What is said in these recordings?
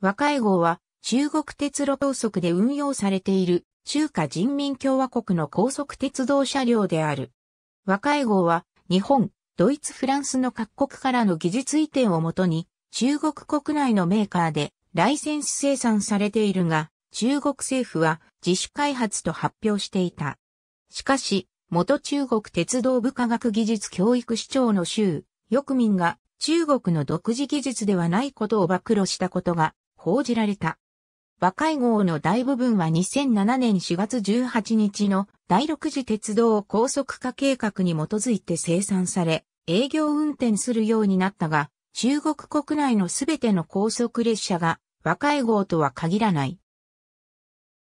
和解号は中国鉄路高速で運用されている中華人民共和国の高速鉄道車両である。和解号は日本、ドイツ、フランスの各国からの技術移転をもとに中国国内のメーカーでライセンス生産されているが中国政府は自主開発と発表していた。しかし、元中国鉄道部科学技術教育市長の周、翌民が中国の独自技術ではないことを暴露したことが報じられた。和解号の大部分は2007年4月18日の第6次鉄道高速化計画に基づいて生産され、営業運転するようになったが、中国国内のすべての高速列車が和解号とは限らない。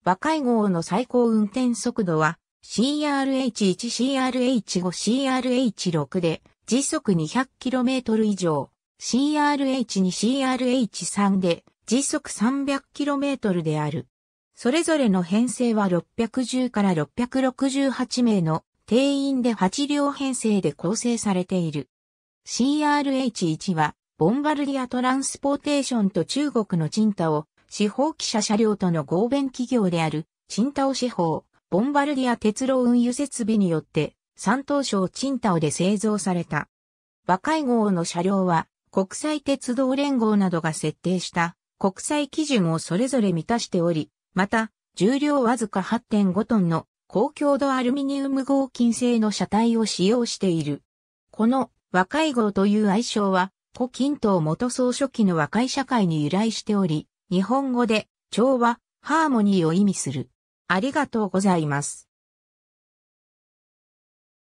和解号の最高運転速度は CRH1、CRH5、CRH6 で時速 200km 以上、CRH2、CRH3 で時速 300km である。それぞれの編成は610から668名の定員で8両編成で構成されている。CRH1 は、ボンバルディアトランスポーテーションと中国のチンタオ、司法記者車両との合弁企業である、チンタオ司法、ボンバルディア鉄路運輸設備によって、山東省チンタオで製造された。和解号の車両は、国際鉄道連合などが設定した国際基準をそれぞれ満たしており、また、重量わずか8.5トンの高強度アルミニウム合金製の車体を使用している。この和解号という愛称は、古近東元総書記の和解社会に由来しており、日本語で調和、ハーモニーを意味する。ありがとうございます。